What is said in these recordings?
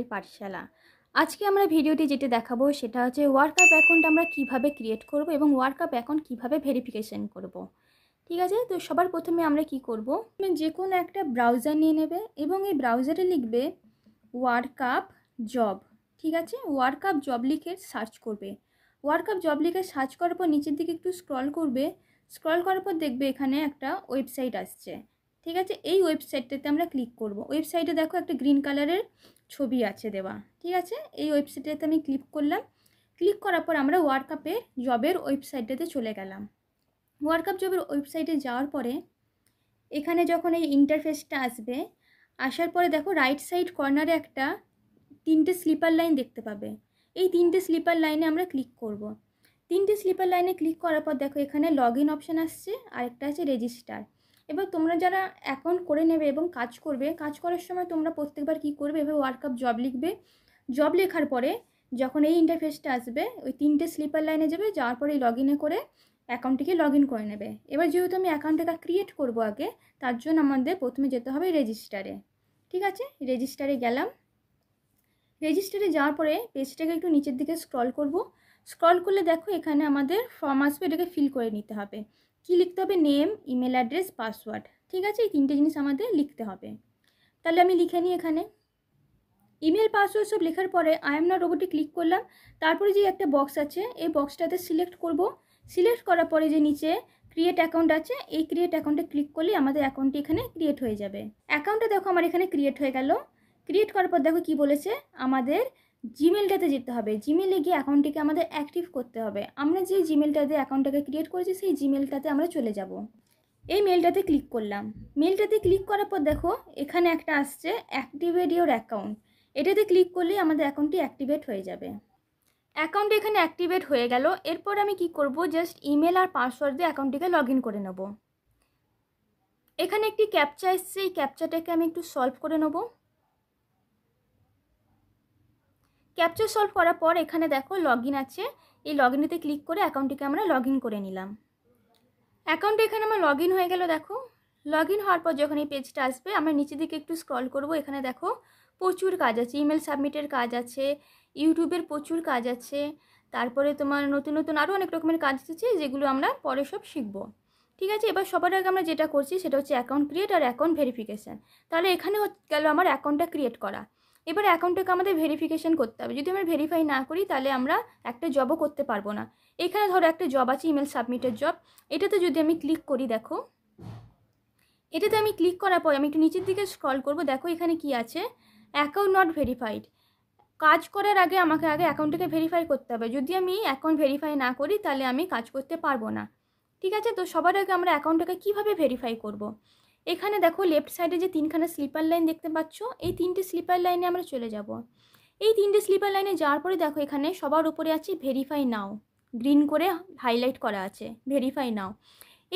আমাদের পাঠশালা আজকে আমরা ভিডিওটি যেটা দেখাবো সেটা হচ্ছে ওয়ার্কআপ অ্যাকাউন্ট আমরা কিভাবে ক্রিয়েট করব এবং ওয়ার্কআপ অ্যাকাউন্ট কিভাবে ভেরিফিকেশন করব। ঠিক আছে তো সবার প্রথমে আমরা কি করব যে কোনো একটা ব্রাউজার নিয়ে নেবে এবং এই ব্রাউজারে লিখবে ওয়ার্কআপ জব ঠিক আছে ওয়ার্কআপ জব লিখে সার্চ করবে ওয়ার্কআপ জব লিখে সার্চ করার পর নিচের দিকে একটু স্ক্রল করবে স্ক্রল করার পর দেখবে এখানে একটা ওয়েবসাইট আসছে ঠিক আছে এই ওয়েবসাইটটাতে আমরা ক্লিক করব ওয়েবসাইটে দেখো একটা গ্রিন কালারের ছবি আছে দেওয়া ঠিক আছে এই ওয়েবসাইটটাতে আমি ক্লিক করলাম ক্লিক করার পর আমরা ওয়ার্কআপের জবের ওয়েবসাইটটাতে চলে গেলাম ওয়ার্কআপ জবের ওয়েবসাইটে যাওয়ার পরে এখানে যখন এই ইন্টারফেসটা আসবে আসার পরে দেখো রাইট সাইড কর্নারে একটা তিনটে স্লিপার লাইন দেখতে পাবে এই তিনটে স্লিপার লাইনে আমরা ক্লিক করব। তিনটে স্লিপার লাইনে ক্লিক করার পর দেখো এখানে লগ ইন অপশান আসছে আর একটা আছে রেজিস্টার এবার তোমরা যারা অ্যাকাউন্ট করে নেবে এবং কাজ করবে কাজ করার সময় তোমরা প্রত্যেকবার কি করবে ওয়ার্ক ওয়ার্কআপ জব লিখবে জব লেখার পরে যখন এই ইন্টারফেসটা আসবে ওই তিনটে স্লিপার লাইনে যাবে যাওয়ার পরে লগ ইনে করে অ্যাকাউন্টটিকে লগ ইন করে নেবে এবার যেহেতু আমি অ্যাকাউন্টটাকে ক্রিয়েট করব আগে তার জন্য আমাদের প্রথমে যেতে হবে রেজিস্টারে ঠিক আছে রেজিস্টারে গেলাম রেজিস্টারে যাওয়ার পরে পেজটাকে একটু নিচের দিকে স্ক্রল করব স্ক্রল করলে দেখো এখানে আমাদের ফর্ম আসবে এটাকে ফিল করে নিতে হবে কি লিখতে হবে নেম ইমেল অ্যাড্রেস পাসওয়ার্ড ঠিক আছে এই তিনটে জিনিস আমাদের লিখতে হবে তাহলে আমি লিখে নিই এখানে ইমেল পাসওয়ার্ড সব লেখার পরে আই এম না রোবটে ক্লিক করলাম তারপরে যে একটা বক্স আছে এই বক্সটাতে সিলেক্ট করব সিলেক্ট করার পরে যে নিচে ক্রিয়েট অ্যাকাউন্ট আছে এই ক্রিয়েট অ্যাকাউন্টে ক্লিক করলে আমাদের অ্যাকাউন্টটি এখানে ক্রিয়েট হয়ে যাবে অ্যাকাউন্টটা দেখো আমার এখানে ক্রিয়েট হয়ে গেল ক্রিয়েট করার পর দেখো কি বলেছে আমাদের জিমেলটাতে যেতে হবে জিমেলে গিয়ে অ্যাকাউন্টটিকে আমাদের অ্যাক্টিভ করতে হবে আমরা যে জিমেলটা দিয়ে অ্যাকাউন্টটাকে ক্রিয়েট করেছি সেই জিমেলটাতে আমরা চলে যাব এই মেলটাতে ক্লিক করলাম মেলটাতে ক্লিক করার পর দেখো এখানে একটা আসছে অ্যাক্টিভেট ইউর অ্যাকাউন্ট এটাতে ক্লিক করলেই আমাদের অ্যাকাউন্টটি অ্যাক্টিভেট হয়ে যাবে অ্যাকাউন্ট এখানে অ্যাক্টিভেট হয়ে গেল এরপর আমি কি করব জাস্ট ইমেল আর পাসওয়ার্ড দিয়ে অ্যাকাউন্টটিকে লগ করে নেব এখানে একটি ক্যাপচা এসছে এই ক্যাপচাটাকে আমি একটু সলভ করে নেবো ক্যাপচার সলভ করার পর এখানে দেখো লগ আছে এই লগ ইনেতে ক্লিক করে অ্যাকাউন্টটিকে আমরা লগ করে নিলাম অ্যাকাউন্টে এখানে আমার লগ হয়ে গেল দেখো লগ হওয়ার পর যখন এই পেজটা আসবে আমরা নিচের দিকে একটু স্ক্রল করব এখানে দেখো প্রচুর কাজ আছে ইমেল সাবমিটের কাজ আছে ইউটিউবের প্রচুর কাজ আছে তারপরে তোমার নতুন নতুন আরও অনেক রকমের কাজ আছে যেগুলো আমরা পরে সব শিখব ঠিক আছে এবার সবার আগে আমরা যেটা করছি সেটা হচ্ছে অ্যাকাউন্ট ক্রিয়েট আর অ্যাকাউন্ট ভেরিফিকেশান তাহলে এখানে গেল আমার অ্যাকাউন্টটা ক্রিয়েট করা এবার অ্যাকাউন্টটাকে আমাদের ভেরিফিকেশান করতে হবে যদি আমরা ভেরিফাই না করি তাহলে আমরা একটা জবও করতে পারবো না এখানে ধরো একটা জব আছে ইমেল সাবমিটের জব এটাতে যদি আমি ক্লিক করি দেখো এটাতে আমি ক্লিক করার পর আমি একটু নিচের দিকে স্ক্রল করব দেখো এখানে কি আছে অ্যাকাউন্ট নট ভেরিফাইড কাজ করার আগে আমাকে আগে অ্যাকাউন্টটাকে ভেরিফাই করতে হবে যদি আমি অ্যাকাউন্ট ভেরিফাই না করি তাহলে আমি কাজ করতে পারবো না ঠিক আছে তো সবার আগে আমরা অ্যাকাউন্টটাকে কীভাবে ভেরিফাই করব। এখানে দেখো লেফট সাইডে যে তিনখানা স্লিপার লাইন দেখতে পাচ্ছ এই তিনটে স্লিপার লাইনে আমরা চলে যাব এই তিনটে স্লিপার লাইনে যাওয়ার পরে দেখো এখানে সবার উপরে আছে ভেরিফাই নাও গ্রিন করে হাইলাইট করা আছে ভেরিফাই নাও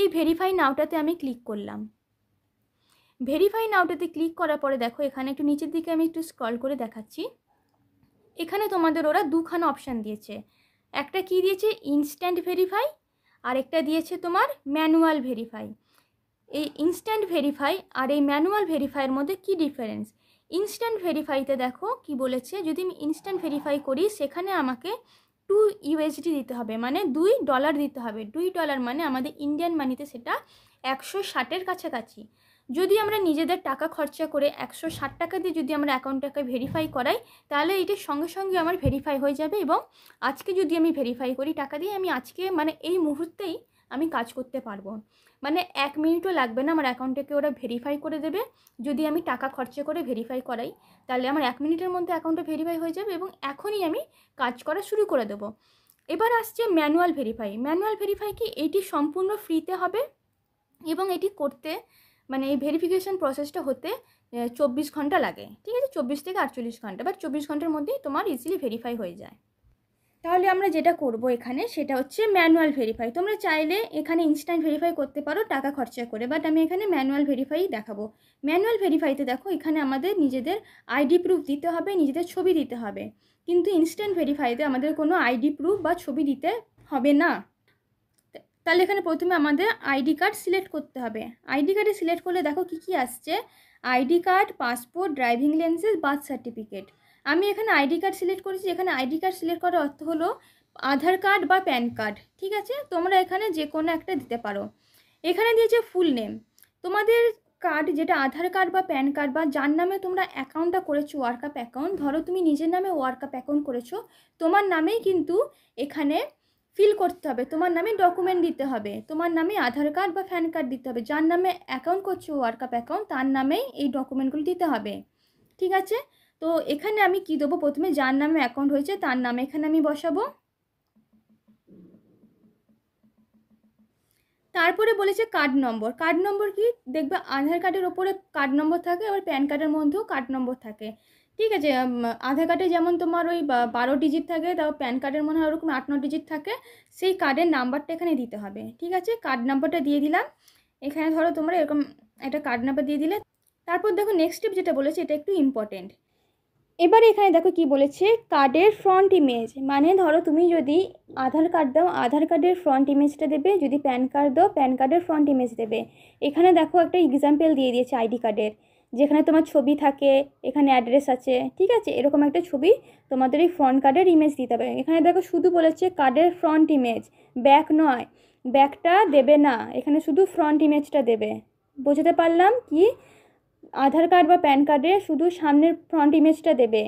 এই ভেরিফাই নাওটাতে আমি ক্লিক করলাম ভেরিফাই নাওটাতে ক্লিক করার পরে দেখো এখানে একটু নিচের দিকে আমি একটু স্ক্রল করে দেখাচ্ছি এখানে তোমাদের ওরা দুখানা অপশান দিয়েছে একটা কি দিয়েছে ইনস্ট্যান্ট ভেরিফাই আর একটা দিয়েছে তোমার ম্যানুয়াল ভেরিফাই এই ইনস্ট্যান্ট ভেরিফাই আর এই ম্যানুয়াল ভেরিফাইয়ের মধ্যে কি ডিফারেন্স ইনস্ট্যান্ট ভেরিফাইতে দেখো কি বলেছে যদি আমি ইনস্ট্যান্ট ভেরিফাই করি সেখানে আমাকে টু ইউএসডি দিতে হবে মানে দুই ডলার দিতে হবে দুই ডলার মানে আমাদের ইন্ডিয়ান মানিতে সেটা একশো ষাটের কাছাকাছি যদি আমরা নিজেদের টাকা খরচা করে একশো ষাট টাকা দিয়ে যদি আমরা অ্যাকাউন্টটাকে ভেরিফাই করাই তাহলে এটা সঙ্গে সঙ্গে আমার ভেরিফাই হয়ে যাবে এবং আজকে যদি আমি ভেরিফাই করি টাকা দিয়ে আমি আজকে মানে এই মুহূর্তেই আমি কাজ করতে পারবো মানে এক মিনিটও লাগবে না আমার অ্যাকাউন্টটাকে ওরা ভেরিফাই করে দেবে যদি আমি টাকা খরচা করে ভেরিফাই করাই তাহলে আমার এক মিনিটের মধ্যে অ্যাকাউন্টটা ভেরিফাই হয়ে যাবে এবং এখনই আমি কাজ করা শুরু করে দেবো এবার আসছে ম্যানুয়াল ভেরিফাই ম্যানুয়াল ভেরিফাই কি এটি সম্পূর্ণ ফ্রিতে হবে এবং এটি করতে মানে এই ভেরিফিকেশান প্রসেসটা হতে চব্বিশ ঘন্টা লাগে ঠিক আছে চব্বিশ থেকে আটচল্লিশ ঘন্টা বা চব্বিশ ঘন্টার মধ্যেই তোমার ইজিলি ভেরিফাই হয়ে যায় তাহলে আমরা যেটা করব এখানে সেটা হচ্ছে ম্যানুয়াল ভেরিফাই তোমরা চাইলে এখানে ইনস্ট্যান্ট ভেরিফাই করতে পারো টাকা খরচা করে বাট আমি এখানে ম্যানুয়াল ভেরিফাই দেখাবো ম্যানুয়াল ভেরিফাইতে দেখো এখানে আমাদের নিজেদের আইডি প্রুফ দিতে হবে নিজেদের ছবি দিতে হবে কিন্তু ইনস্ট্যান্ট ভেরিফাইতে আমাদের কোনো আইডি প্রুফ বা ছবি দিতে হবে না তাহলে এখানে প্রথমে আমাদের আইডি কার্ড সিলেক্ট করতে হবে আইডি কার্ডে সিলেক্ট করলে দেখো কি কি আসছে ID card passport driving licence birth certificate আমি এখানে আইডি কার্ড সিলেক্ট করেছি এখানে আইডি কার্ড সিলেক্ট করার অর্থ হলো আধার কার্ড বা প্যান কার্ড ঠিক আছে তোমরা এখানে যে কোনো একটা দিতে পারো এখানে দিয়েছে ফুল নেম তোমাদের কার্ড যেটা আধার কার্ড বা প্যান কার্ড বা যার নামে তোমরা অ্যাকাউন্টটা করেছো ওয়ার্কআপ অ্যাকাউন্ট ধরো তুমি নিজের নামে ওয়ার্কআপ অ্যাকাউন্ট করেছো তোমার নামেই কিন্তু এখানে ফিল করতে হবে তোমার নামে ডকুমেন্ট দিতে হবে তোমার নামে আধার কার্ড বা প্যান কার্ড দিতে হবে যার নামে অ্যাকাউন্ট করছো ওয়ার্কআপ অ্যাকাউন্ট তার নামেই এই ডকুমেন্টগুলো দিতে হবে ঠিক আছে তো এখানে আমি কি দেবো প্রথমে যার নামে অ্যাকাউন্ট হয়েছে তার নামে এখানে আমি বসাবো তারপরে বলেছে কার্ড নম্বর কার্ড নম্বর কি দেখবে আধার কার্ডের ওপরে কার্ড নম্বর থাকে আবার প্যান কার্ডের মধ্যেও কার্ড নম্বর থাকে ঠিক আছে আধার কার্ডে যেমন তোমার ওই বারো ডিজিট থাকে তাও প্যান কার্ডের মনে হয় ওরকম আট ন ডিজিট থাকে সেই কার্ডের নাম্বারটা এখানে দিতে হবে ঠিক আছে কার্ড নাম্বারটা দিয়ে দিলাম এখানে ধরো তোমরা এরকম একটা কার্ড নাম্বার দিয়ে দিলে তারপর দেখো নেক্সট স্টেপ যেটা বলেছে এটা একটু ইম্পর্টেন্ট এবার এখানে দেখো কি বলেছে কার্ডের ফ্রন্ট ইমেজ মানে ধরো তুমি যদি আধার কার্ড দাও আধার কার্ডের ফ্রন্ট ইমেজটা দেবে যদি প্যান কার্ড দাও প্যান কার্ডের ফ্রন্ট ইমেজ দেবে এখানে দেখো একটা এক্সাম্পল দিয়ে দিয়েছে আইডি কার্ডের যেখানে তোমার ছবি থাকে এখানে অ্যাড্রেস আছে ঠিক আছে এরকম একটা ছবি তোমাদের এই ফ্রন্ট কার্ডের ইমেজ দিতে হবে এখানে দেখো শুধু বলেছে কার্ডের ফ্রন্ট ইমেজ ব্যাক নয় ব্যাকটা দেবে না এখানে শুধু ফ্রন্ট ইমেজটা দেবে বোঝাতে পারলাম কি আধার কার্ড বা প্যান কার্ডে শুধু সামনের ফ্রন্ট ইমেজটা দেবে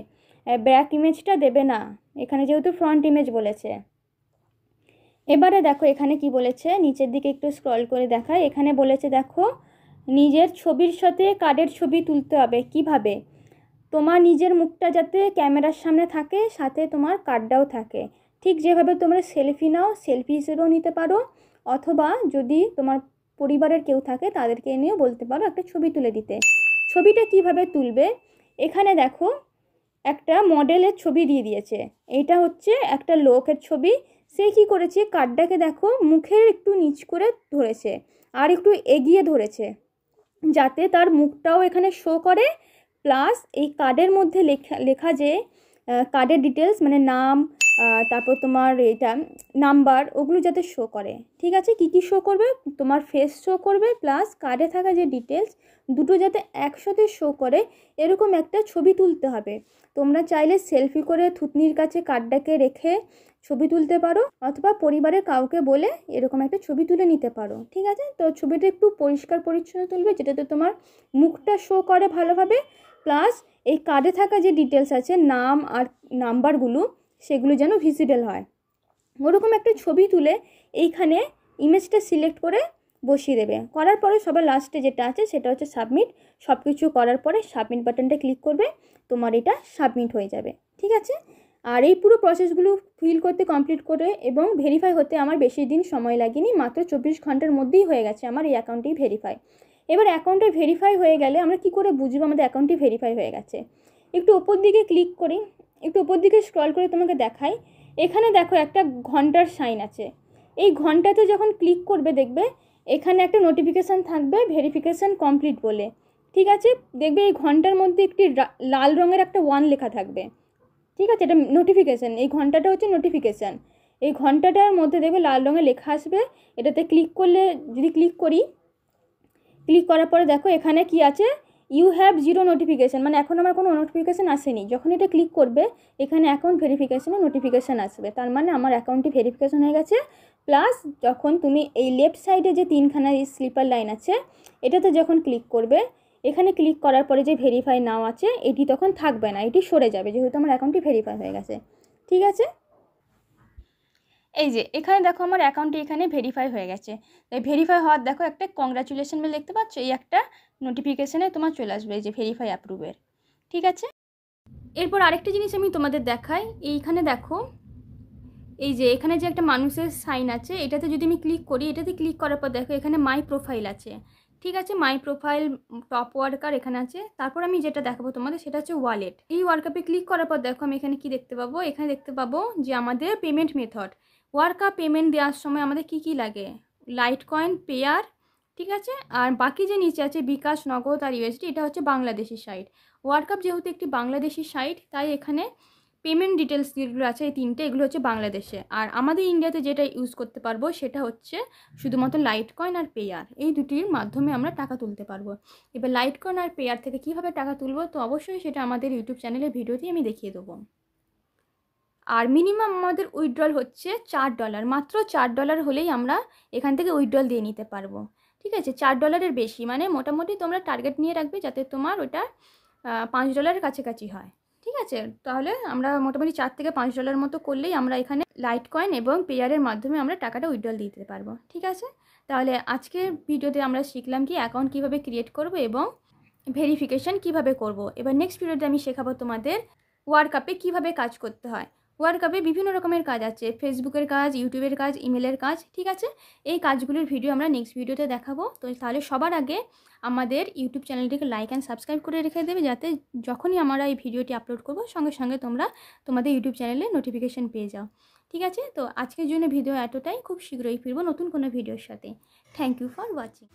ব্যাক ইমেজটা দেবে না এখানে যেহেতু ফ্রন্ট ইমেজ বলেছে এবারে দেখো এখানে কি বলেছে নিচের দিকে একটু স্ক্রল করে দেখায় এখানে বলেছে দেখো নিজের ছবির সাথে কার্ডের ছবি তুলতে হবে কিভাবে তোমার নিজের মুখটা যাতে ক্যামেরার সামনে থাকে সাথে তোমার কার্ডটাও থাকে ঠিক যেভাবে তোমরা সেলফি নাও সেলফি হিসেবেও নিতে পারো অথবা যদি তোমার পরিবারের কেউ থাকে তাদেরকে নিয়েও বলতে পারো একটা ছবি তুলে দিতে ছবিটা কিভাবে তুলবে এখানে দেখো একটা মডেলের ছবি দিয়ে দিয়েছে এটা হচ্ছে একটা লোকের ছবি সে কি করেছে কার্ডটাকে দেখো মুখের একটু নিচ করে ধরেছে আর একটু এগিয়ে ধরেছে যাতে তার মুখটাও এখানে শো করে প্লাস এই কার্ডের মধ্যে লেখা লেখা যে কার্ডের ডিটেলস মানে নাম তারপর তোমার এটা নাম্বার ওগুলো যাতে শো করে ঠিক আছে কি কি শো করবে তোমার ফেস শো করবে প্লাস কার্ডে থাকা যে ডিটেলস দুটো যাতে একসাথে শো করে এরকম একটা ছবি তুলতে হবে তোমরা চাইলে সেলফি করে থুতনির কাছে কার্ডটাকে রেখে ছবি তুলতে পারো অথবা পরিবারের কাউকে বলে এরকম একটা ছবি তুলে নিতে পারো ঠিক আছে তো ছবিটা একটু পরিষ্কার পরিচ্ছন্ন তুলবে যেটাতে তোমার মুখটা শো করে ভালোভাবে প্লাস এই কার্ডে থাকা যে ডিটেলস আছে নাম আর নাম্বারগুলো সেগুলো যেন ভিজিবেল হয় ওরকম একটা ছবি তুলে এইখানে ইমেজটা সিলেক্ট করে বসিয়ে দেবে করার পরে সবার লাস্টে যেটা আছে সেটা হচ্ছে সাবমিট সব কিছু করার পরে সাবমিট বাটনটা ক্লিক করবে তোমার এটা সাবমিট হয়ে যাবে ঠিক আছে আর এই পুরো প্রসেসগুলো ফিল করতে কমপ্লিট করে এবং ভেরিফাই হতে আমার বেশি দিন সময় লাগেনি মাত্র চব্বিশ ঘন্টার মধ্যেই হয়ে গেছে আমার এই অ্যাকাউন্টটি ভেরিফাই এবার অ্যাকাউন্টে ভেরিফাই হয়ে গেলে আমরা কি করে বুঝবো আমাদের অ্যাকাউন্টটি ভেরিফাই হয়ে গেছে একটু ওপর দিকে ক্লিক করি একটু উপর দিকে স্ক্রল করে তোমাকে দেখাই এখানে দেখো একটা ঘন্টার সাইন আছে এই ঘন্টাতে যখন ক্লিক করবে দেখবে এখানে একটা নোটিফিকেশান থাকবে ভেরিফিকেশান কমপ্লিট বলে ঠিক আছে দেখবে এই ঘন্টার মধ্যে একটি লাল রঙের একটা ওয়ান লেখা থাকবে ঠিক আছে এটা নোটিফিকেশান এই ঘন্টাটা হচ্ছে নোটিফিকেশান এই ঘন্টাটার মধ্যে দেখবে লাল রঙে লেখা আসবে এটাতে ক্লিক করলে যদি ক্লিক করি ক্লিক করার পরে দেখো এখানে কি আছে ইউ হ্যাভ জিরো নোটিফিকেশান মানে এখন আমার কোনো নোটিফিকেশান আসেনি যখন এটা ক্লিক করবে এখানে অ্যাকাউন্ট ভেরিফিকেশানে নোটিফিকেশান আসবে তার মানে আমার অ্যাকাউন্টটি ভেরিফিকেশান হয়ে গেছে প্লাস যখন তুমি এই লেফট সাইডে যে তিনখানা স্লিপার লাইন আছে এটাতে যখন ক্লিক করবে এখানে ক্লিক করার পরে যে ভেরিফাই নাও আছে এটি তখন থাকবে না এটি সরে যাবে যেহেতু আমার অ্যাকাউন্টটি ভেরিফাই হয়ে গেছে ঠিক আছে এই যে এখানে দেখো আমার অ্যাকাউন্টটি এখানে ভেরিফাই হয়ে গেছে ভেরিফাই হওয়ার দেখো একটা কংগ্রাচুলেশন মেল দেখতে পাচ্ছ এই একটা নোটিফিকেশানে তোমার চলে আসবে এই যে ভেরিফাই অ্যাপ্রুভের ঠিক আছে এরপর আরেকটা জিনিস আমি তোমাদের দেখাই এইখানে দেখো এই যে এখানে যে একটা মানুষের সাইন আছে এটাতে যদি আমি ক্লিক করি এটাতে ক্লিক করার পর দেখো এখানে মাই প্রোফাইল আছে ঠিক আছে মাই প্রোফাইল টপ ওয়ার্কার এখানে আছে তারপর আমি যেটা দেখাবো তোমাদের সেটা হচ্ছে ওয়ালেট এই ওয়ার্কাপে ক্লিক করার পর দেখো আমি এখানে কি দেখতে পাবো এখানে দেখতে পাবো যে আমাদের পেমেন্ট মেথড ওয়ার্কাপ পেমেন্ট দেওয়ার সময় আমাদের কি কি লাগে লাইট কয়েন পেয়ার ঠিক আছে আর বাকি যে নিচে আছে বিকাশ নগদ আর ইউএসডি এটা হচ্ছে বাংলাদেশি সাইট ওয়ার্ল্ড কাপ যেহেতু একটি বাংলাদেশি সাইট তাই এখানে পেমেন্ট ডিটেলস যেগুলো আছে এই তিনটে এগুলো হচ্ছে বাংলাদেশে আর আমাদের ইন্ডিয়াতে যেটা ইউজ করতে পারবো সেটা হচ্ছে শুধুমাত্র লাইট কয়েন আর পেয়ার এই দুটির মাধ্যমে আমরা টাকা তুলতে পারবো এবার লাইট কয়েন আর পেয়ার থেকে কিভাবে টাকা তুলবো তো অবশ্যই সেটা আমাদের ইউটিউব চ্যানেলের ভিডিওতে আমি দেখিয়ে দেবো আর মিনিমাম আমাদের উইথড্রল হচ্ছে চার ডলার মাত্র চার ডলার হলেই আমরা এখান থেকে উইড্রল দিয়ে নিতে পারবো ঠিক আছে চার ডলারের বেশি মানে মোটামুটি তোমরা টার্গেট নিয়ে রাখবে যাতে তোমার ওটা পাঁচ ডলারের কাছাকাছি হয় ঠিক আছে তাহলে আমরা মোটামুটি চার থেকে পাঁচ ডলার মতো করলেই আমরা এখানে লাইট কয়েন এবং পেয়ারের মাধ্যমে আমরা টাকাটা উইড্রল দিতে পারবো ঠিক আছে তাহলে আজকে ভিডিওতে আমরা শিখলাম কি অ্যাকাউন্ট কিভাবে ক্রিয়েট করব এবং ভেরিফিকেশান কিভাবে করব। এবার নেক্সট ভিডিওতে আমি শেখাবো তোমাদের কাপে কীভাবে কাজ করতে হয় ওয়ার্কআপে বিভিন্ন রকমের কাজ আছে ফেসবুকের কাজ ইউটিউবের কাজ ইমেলের কাজ ঠিক আছে এই কাজগুলির ভিডিও আমরা নেক্সট ভিডিওতে দেখাবো তো তাহলে সবার আগে আমাদের ইউটিউব চ্যানেলটিকে লাইক অ্যান্ড সাবস্ক্রাইব করে রেখে দেবে যাতে যখনই আমরা এই ভিডিওটি আপলোড করব সঙ্গে সঙ্গে তোমরা তোমাদের ইউটিউব চ্যানেলে নোটিফিকেশান পেয়ে যাও ঠিক আছে তো আজকের জন্য ভিডিও এতটাই খুব শীঘ্রই ফিরবো নতুন কোনো ভিডিওর সাথে থ্যাংক ইউ ফর ওয়াচিং